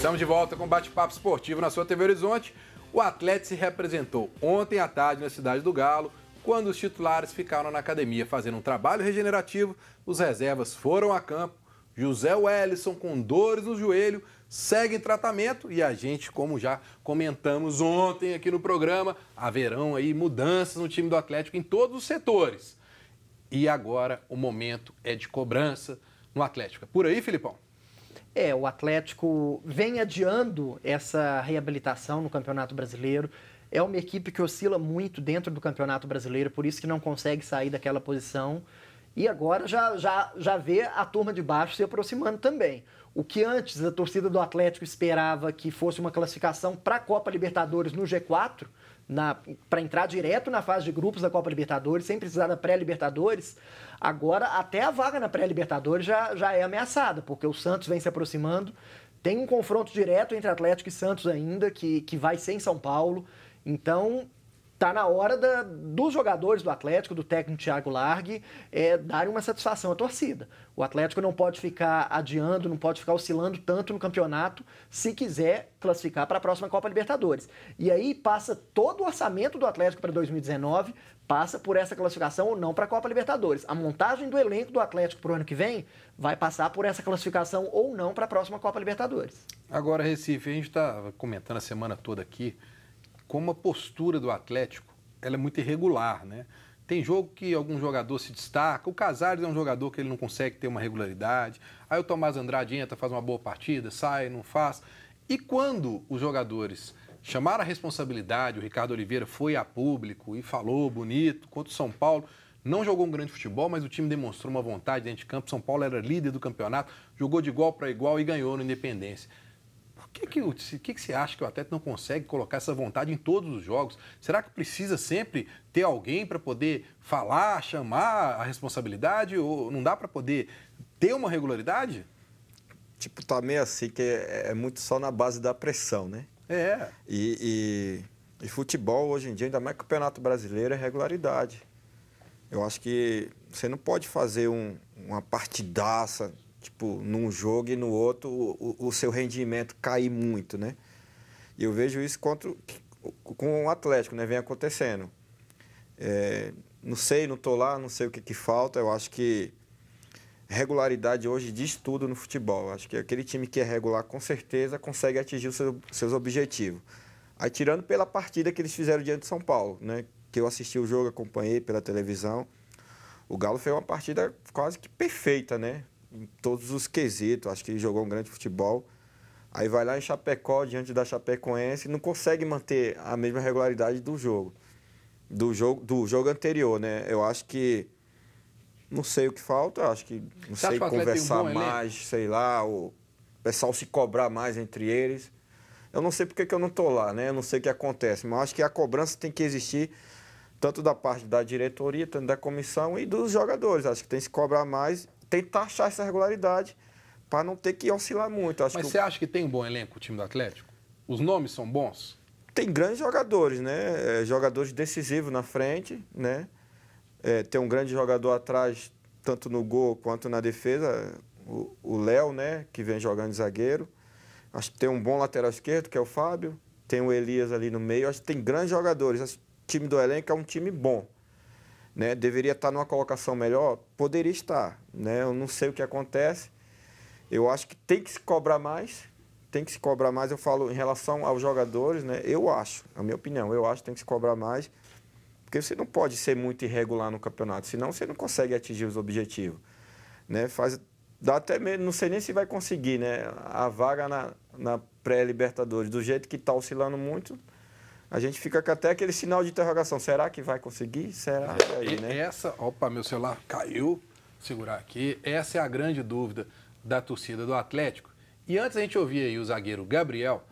Estamos de volta com o bate-papo esportivo na sua TV Horizonte. O atleta se representou ontem à tarde na cidade do Galo, quando os titulares ficaram na academia fazendo um trabalho regenerativo, os reservas foram a campo. José Wellison, com dores no joelho, segue em tratamento e a gente, como já comentamos ontem aqui no programa, haverão aí mudanças no time do Atlético em todos os setores. E agora o momento é de cobrança no Atlético. É por aí, Filipão? É, o Atlético vem adiando essa reabilitação no Campeonato Brasileiro. É uma equipe que oscila muito dentro do Campeonato Brasileiro, por isso que não consegue sair daquela posição. E agora já, já, já vê a turma de baixo se aproximando também. O que antes a torcida do Atlético esperava que fosse uma classificação para a Copa Libertadores no G4, para entrar direto na fase de grupos da Copa Libertadores, sem precisar da pré-Libertadores. Agora, até a vaga na pré-Libertadores já, já é ameaçada, porque o Santos vem se aproximando. Tem um confronto direto entre Atlético e Santos ainda, que, que vai ser em São Paulo. Então, Tá na hora da, dos jogadores do Atlético, do técnico Thiago Largue, é, darem uma satisfação à torcida. O Atlético não pode ficar adiando, não pode ficar oscilando tanto no campeonato se quiser classificar para a próxima Copa Libertadores. E aí passa todo o orçamento do Atlético para 2019, passa por essa classificação ou não para a Copa Libertadores. A montagem do elenco do Atlético para o ano que vem vai passar por essa classificação ou não para a próxima Copa Libertadores. Agora, Recife, a gente está comentando a semana toda aqui como a postura do Atlético ela é muito irregular, né? Tem jogo que algum jogador se destaca, o Casares é um jogador que ele não consegue ter uma regularidade, aí o Tomás Andrade entra, faz uma boa partida, sai, não faz. E quando os jogadores chamaram a responsabilidade, o Ricardo Oliveira foi a público e falou bonito contra o São Paulo, não jogou um grande futebol, mas o time demonstrou uma vontade dentro de campo. São Paulo era líder do campeonato, jogou de igual para igual e ganhou no Independência que, que, o que, que você acha que o atleta não consegue colocar essa vontade em todos os jogos? Será que precisa sempre ter alguém para poder falar, chamar a responsabilidade? Ou não dá para poder ter uma regularidade? Tipo, tá meio assim que é, é muito só na base da pressão, né? É. E, e, e futebol hoje em dia, ainda mais campeonato brasileiro, é regularidade. Eu acho que você não pode fazer um, uma partidaça tipo, num jogo e no outro, o, o, seu rendimento cair muito, né? E eu vejo isso contra, com o Atlético, né? Vem acontecendo. É, não sei, não estou lá, não sei o que, que falta. Eu acho que regularidade hoje diz tudo no futebol. Eu acho que aquele time que é regular, com certeza, consegue atingir os seu, seus objetivos. Aí, tirando pela partida que eles fizeram diante de São Paulo, né? Que eu assisti o jogo, acompanhei pela televisão. O Galo fez uma partida quase que perfeita, né? em todos os quesitos. Acho que jogou um grande futebol. Aí vai lá em Chapecó, diante da Chapecoense, não consegue manter a mesma regularidade do jogo. Do jogo, do jogo anterior, né? Eu acho que. Não sei o que falta, acho que. Não Você sei, conversar um mais, elenco? sei lá, o pessoal se cobrar mais entre eles. Eu não sei porque que eu não estou lá, né? Eu não sei o que acontece, mas acho que a cobrança tem que existir tanto da parte da diretoria, tanto da comissão e dos jogadores. Acho que tem que se cobrar mais tentar achar essa regularidade para não ter que oscilar muito. Acho Mas você acha que tem um bom elenco o time do Atlético? Os nomes são bons? Tem grandes jogadores, né? É, jogadores decisivos na frente, né? É, tem um grande jogador atrás, tanto no gol quanto na defesa, o Léo, né? Que vem jogando zagueiro. Acho que tem um bom lateral esquerdo, que é o Fábio. Tem o Elias ali no meio. Acho que tem grandes jogadores. o time do elenco é um time bom né? Deveria estar numa colocação melhor? Poderia estar, né? Eu não sei o que acontece. Eu acho que tem que se cobrar mais, tem que se cobrar mais. Eu falo em relação aos jogadores, né? Eu acho, é a minha opinião, eu acho que tem que se cobrar mais, porque você não pode ser muito irregular no campeonato, senão você não consegue atingir os objetivos, né? Faz dá até medo, não sei nem se vai conseguir, né? A vaga na, na pré-Libertadores, do jeito que está oscilando muito, a gente fica com até aquele sinal de interrogação. Será que vai conseguir? Será? É, ah, aí, né? Essa, opa, meu celular caiu. Segurar aqui. Essa é a grande dúvida da torcida do Atlético. E antes a gente ouvia aí o zagueiro Gabriel.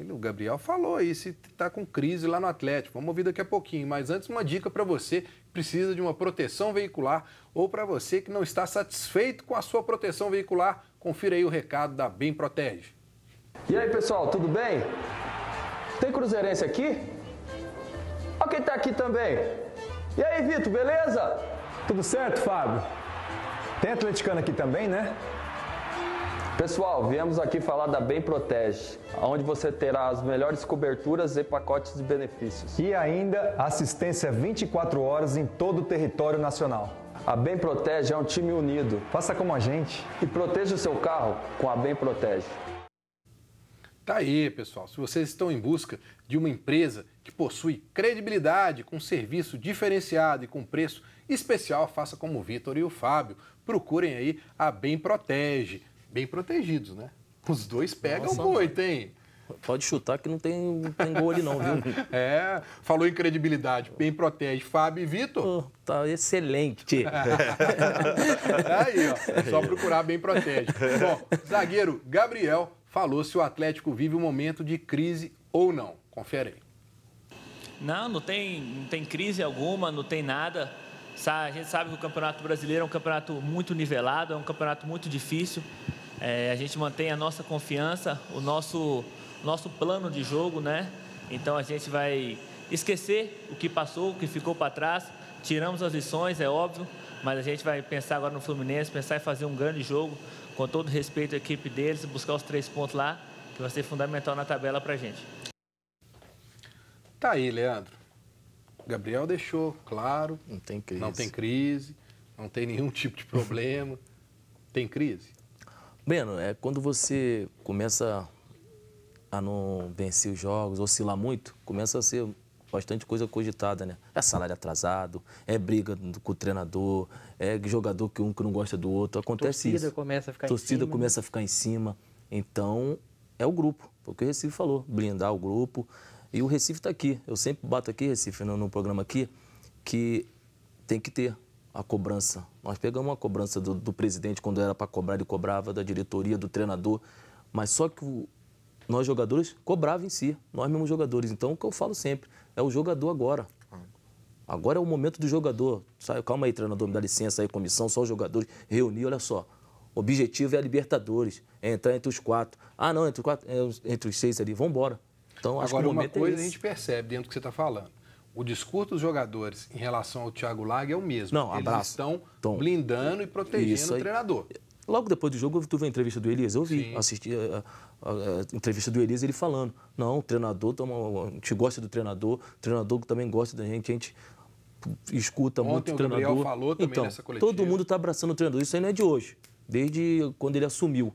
Ele, o Gabriel falou aí se está com crise lá no Atlético. Vamos ouvir daqui a pouquinho. Mas antes, uma dica para você que precisa de uma proteção veicular ou para você que não está satisfeito com a sua proteção veicular, confira aí o recado da Bem Protege. E aí, pessoal, tudo bem? Tem cruzeirense aqui? Olha quem tá aqui também. E aí, Vitor, beleza? Tudo certo, Fábio? Tem atleticano aqui também, né? Pessoal, viemos aqui falar da Bem Protege, onde você terá as melhores coberturas e pacotes de benefícios. E ainda assistência 24 horas em todo o território nacional. A Bem Protege é um time unido. Faça como a gente. E proteja o seu carro com a Bem Protege. Tá aí, pessoal. Se vocês estão em busca de uma empresa que possui credibilidade, com serviço diferenciado e com preço especial, faça como o Vitor e o Fábio. Procurem aí a Bem Protege. Bem protegidos, né? Os dois pegam Nossa, boito, hein? Pode chutar que não tem, tem gol ali não, viu? É, falou em credibilidade, bem protege. Fábio e Vitor? Oh, tá excelente. Aí, ó, é só procurar bem protege. Bom, zagueiro Gabriel falou se o Atlético vive um momento de crise ou não. Confere aí. Não, não tem, não tem crise alguma, não tem nada. A gente sabe que o Campeonato Brasileiro é um campeonato muito nivelado, é um campeonato muito difícil. É, a gente mantém a nossa confiança, o nosso, nosso plano de jogo, né? Então a gente vai esquecer o que passou, o que ficou para trás. Tiramos as lições, é óbvio, mas a gente vai pensar agora no Fluminense, pensar em fazer um grande jogo, com todo respeito à equipe deles, buscar os três pontos lá, que vai ser fundamental na tabela para a gente. Tá aí, Leandro. Gabriel deixou, claro. Não tem crise. Não tem crise, não tem nenhum tipo de problema. tem crise? Breno, é quando você começa a não vencer os jogos, oscilar muito, começa a ser bastante coisa cogitada, né? É salário atrasado, é briga com o treinador, é jogador que um que não gosta do outro. Acontece torcida isso. Começa a ficar torcida em cima. começa a ficar em cima. Então, é o grupo. Porque o Recife falou, blindar o grupo. E o Recife está aqui. Eu sempre bato aqui, Recife, no, no programa aqui, que tem que ter a cobrança. Nós pegamos uma cobrança do, do presidente quando era para cobrar, ele cobrava, da diretoria, do treinador. Mas só que o, nós jogadores cobrava em si, nós mesmos jogadores. Então, o que eu falo sempre, é o jogador agora. Agora é o momento do jogador. Sai, calma aí, treinador, me dá licença aí, comissão, só os jogadores. Reunir, olha só. O objetivo é a Libertadores, é entrar entre os quatro. Ah, não, entre os, quatro, é, entre os seis ali, vamos embora. Então, acho Agora, que o uma é coisa é a gente percebe dentro do que você está falando. O discurso dos jogadores em relação ao Thiago Laga é o mesmo. Não, Eles abraço. estão Tom. blindando e protegendo o treinador. Logo depois do jogo, tu viu a entrevista do Elias? Eu vi, Sim. assisti a, eh, a, eh, eh, a, entrevista do Elias, ele falando. Não, o treinador, toma, a gente gosta do treinador, o treinador também gosta da gente, a gente escuta Ontem muito o treinador. Gabriel falou também então, nessa coletiva. todo mundo está abraçando o treinador. Isso aí não é de hoje, desde quando ele assumiu.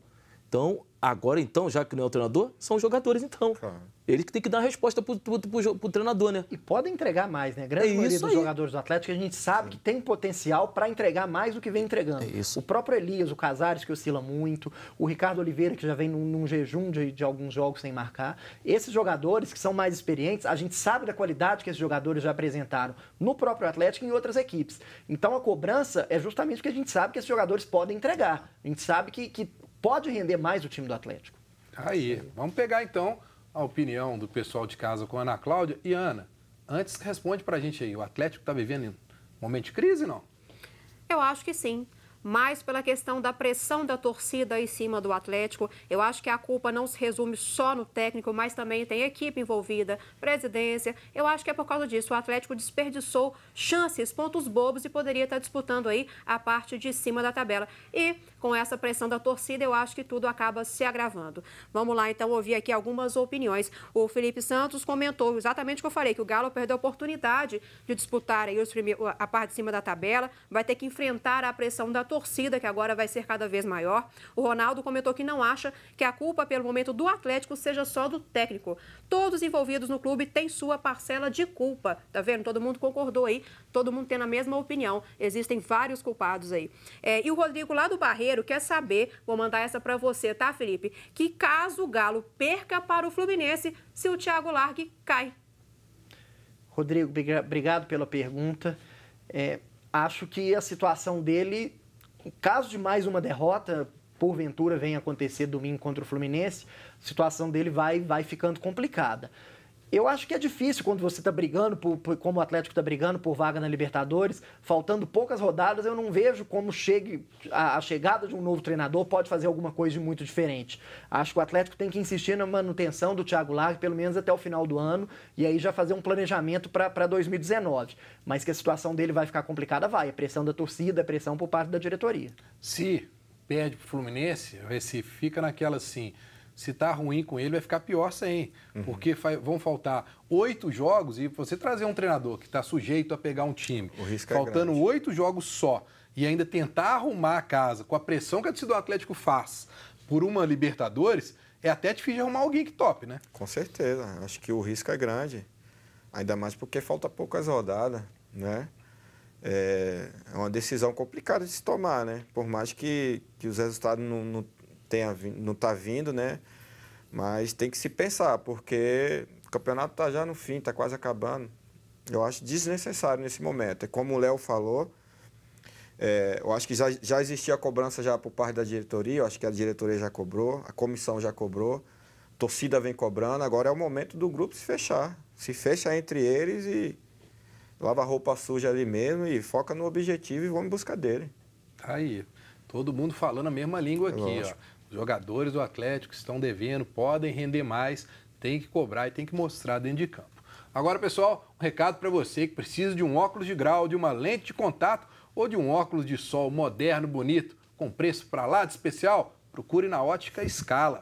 Então, Agora, então, já que não é o treinador, são os jogadores, então. Claro. que tem que dar a resposta pro, pro, pro, pro treinador, né? E podem entregar mais, né? A grande é maioria dos aí. jogadores do Atlético, a gente sabe Sim. que tem potencial para entregar mais do que vem entregando. É isso. O próprio Elias, o Casares, que oscila muito, o Ricardo Oliveira, que já vem num, num jejum de, de, alguns jogos sem marcar. Esses jogadores que são mais experientes, a gente sabe da qualidade que esses jogadores já apresentaram no próprio Atlético e em outras equipes. Então, a cobrança é justamente porque a gente sabe que esses jogadores podem entregar. A gente sabe que, que pode render mais o time do Atlético. Tá aí, vamos pegar então a opinião do pessoal de casa com a Ana Cláudia. E Ana, antes responde para a gente aí, o Atlético está vivendo um momento de crise, não? Eu acho que sim mas pela questão da pressão da torcida em cima do Atlético. Eu acho que a culpa não se resume só no técnico, mas também tem equipe envolvida, presidência. Eu acho que é por causa disso. O Atlético desperdiçou chances, pontos bobos e poderia estar disputando aí a parte de cima da tabela. E com essa pressão da torcida, eu acho que tudo acaba se agravando. Vamos lá então ouvir aqui algumas opiniões. O Felipe Santos comentou exatamente o que eu falei, que o Galo perdeu a oportunidade de disputar aí os primeiros, a parte de cima da tabela, vai ter que enfrentar a pressão da torcida, que agora vai ser cada vez maior. O Ronaldo comentou que não acha que a culpa pelo momento do Atlético seja só do técnico. Todos envolvidos no clube têm sua parcela de culpa. Tá vendo? Todo mundo concordou aí, todo mundo tendo a mesma opinião. Existem vários culpados aí. É, e o Rodrigo lá do Barreiro quer saber, vou mandar essa para você, tá, Felipe? Que caso o Galo perca para o Fluminense se o Thiago Largue cai. Rodrigo, obrigado pela pergunta. É, acho que a situação dele caso de mais uma derrota, porventura venha acontecer domingo contra o Fluminense, a situação dele vai, vai ficando complicada. Eu acho que é difícil quando você está brigando, por, por, como o Atlético está brigando por vaga na Libertadores, faltando poucas rodadas, eu não vejo como chegue a, a, chegada de um novo treinador pode fazer alguma coisa muito diferente. Acho que o Atlético tem que insistir na manutenção do Thiago Largue, pelo menos até o final do ano, e aí já fazer um planejamento para 2019. Mas que a situação dele vai ficar complicada, vai. A pressão da torcida, a pressão por parte da diretoria. Se perde para o Fluminense, o Recife fica naquela assim se tá ruim com ele, vai ficar pior sem. Uhum. Porque vão faltar oito jogos e você trazer um treinador que está sujeito a pegar um time, é faltando oito é jogos só, e ainda tentar arrumar a casa com a pressão que a torcida do Atlético faz por uma Libertadores, é até difícil de arrumar alguém que top, né? Com certeza. Acho que o risco é grande. Ainda mais porque falta poucas rodadas, né? É, é uma decisão complicada de se tomar, né? Por mais que, que os resultados não, não tenha, não está vindo, né? Mas tem que se pensar, porque o campeonato está já no fim, está quase acabando. Eu acho desnecessário nesse momento. É como o Léo falou, é, eu acho que já, já existia a cobrança já por parte da diretoria, eu acho que a diretoria já cobrou, a comissão já cobrou, a torcida vem cobrando, agora é o momento do grupo se fechar. Se fecha entre eles e lava a roupa suja ali mesmo e foca no objetivo e vamos em busca dele. Tá aí, todo mundo falando a mesma língua aqui, ó jogadores do Atlético estão devendo, podem render mais, tem que cobrar e tem que mostrar dentro de campo. Agora, pessoal, um recado para você que precisa de um óculos de grau, de uma lente de contato ou de um óculos de sol moderno, bonito, com preço para lá de especial, procure na Ótica Escala.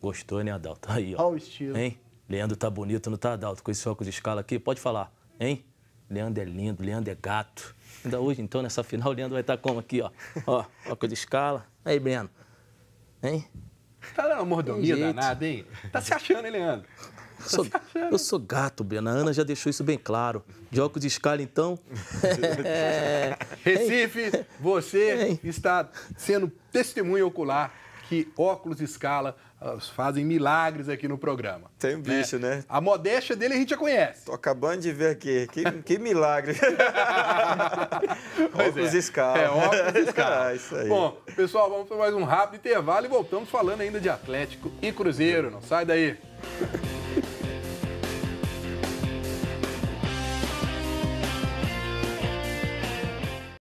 Gostou, né, Adalto? Aí, ó. Olha o estilo. Hein? Leandro tá bonito, não tá, Adalto? Com esse óculos de escala aqui, pode falar, hein? Leandro é lindo, Leandro é gato. Ainda hoje, então, nessa final, o Leandro vai estar tá como aqui, ó. Ó, óculos de escala. Aí, Breno. Hein? Tá uma mordomia danada, hein? Tá se achando, hein, Leandro? Eu tá sou, eu sou gato, Breno. A Ana já deixou isso bem claro. De óculos de escala, então. é... Recife, você está sendo testemunha ocular que óculos escala ah, fazem milagres aqui no programa. Tem um bicho, né? né? A modéstia dele a gente já conhece. Tô acabando de ver aqui. Que, que milagre. óculos é. escala. É, óculos escala. é, isso aí. Bom, pessoal, vamos para mais um rápido intervalo e voltamos falando ainda de Atlético e Cruzeiro. Não sai daí.